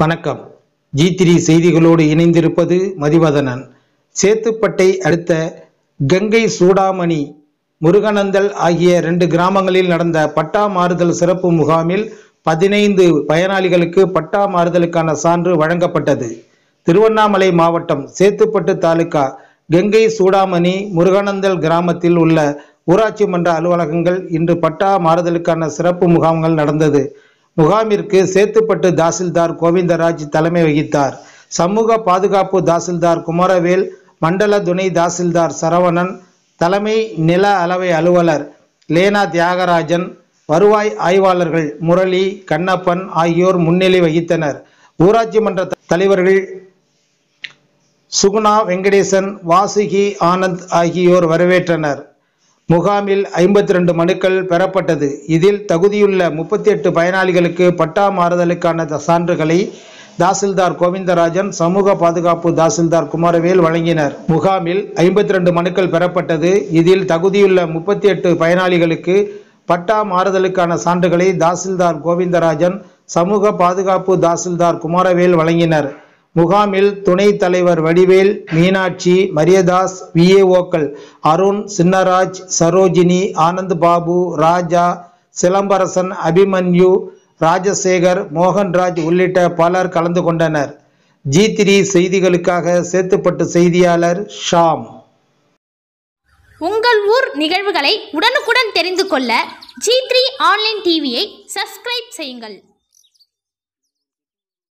வணக்கம் G three செய்திகளோடு இணைந்திருப்பது மதிவதனன் சேத்துப்பட்டை அடுத்த கங்கை சூடாமணி முருகனந்தல் ஆகிய ரெண்டு கிராமங்களில் நடந்த பட்டா மாறுதல் சிறப்பு முகாமில் பதினைந்து பயனாளிகளுக்கு பட்டா மாறுதலுக்கான சான்று வழங்கப்பட்டது திருவண்ணாமலை மாவட்டம் சேத்துப்பட்டு தாலுகா கங்கை சூடாமணி முருகனந்தல் கிராமத்தில் உள்ள ஊராட்சி மன்ற அலுவலகங்கள் இன்று பட்டா மாறுதலுக்கான சிறப்பு முகாம்கள் நடந்தது முகாமிற்கு சேத்துப்பட்டு தாசில்தார் கோவிந்தராஜ் தலைமை வகித்தார் சமூக பாதுகாப்பு தாசில்தார் குமரவேல் மண்டல துணை தாசில்தார் சரவணன் தலைமை நில அளவை அலுவலர் லேனா தியாகராஜன் வருவாய் ஆய்வாளர்கள் முரளி கண்ணப்பன் ஆகியோர் முன்னிலை வகித்தனர் ஊராட்சி மன்ற தலைவர்கள் சுகுணா வெங்கடேசன் வாசுகி ஆனந்த் ஆகியோர் வரவேற்றனர் முகாமில் ஐம்பத்தி ரெண்டு மனுக்கள் பெறப்பட்டது இதில் தகுதியுள்ள முப்பத்தி எட்டு பயனாளிகளுக்கு பட்டா மாறுதலுக்கான சான்றுகளை தாசில்தார் கோவிந்தராஜன் சமூக பாதுகாப்பு தாசில்தார் குமாரவேல் வழங்கினர் முகாமில் ஐம்பத்தி ரெண்டு மனுக்கள் பெறப்பட்டது இதில் தகுதியுள்ள முப்பத்தி எட்டு பயனாளிகளுக்கு பட்டா மாறுதலுக்கான சான்றுகளை தாசில்தார் கோவிந்தராஜன் சமூக பாதுகாப்பு தாசில்தார் குமாரவேல் வழங்கினர் முகாமில் துணைத் தலைவர் வடிவேல் மீனாட்சி மரியதாஸ் விஏஓக்கள் அருண் சின்னராஜ் சரோஜினி ஆனந்த் பாபு ராஜா சிலம்பரசன் அபிமன்யு ராஜசேகர் மோகன்ராஜ் உள்ளிட்ட பலர் கலந்து கொண்டனர் ஜி த்ரீ செய்திகளுக்காக சேத்துப்பட்டு செய்தியாளர் ஷாம் உங்கள் ஊர் நிகழ்வுகளை உடனுக்குடன் தெரிந்து கொள்ள ஜி த்ரீ ஆன்லைன் டிவியை சப்ஸ்கிரைப் செய்யுங்கள்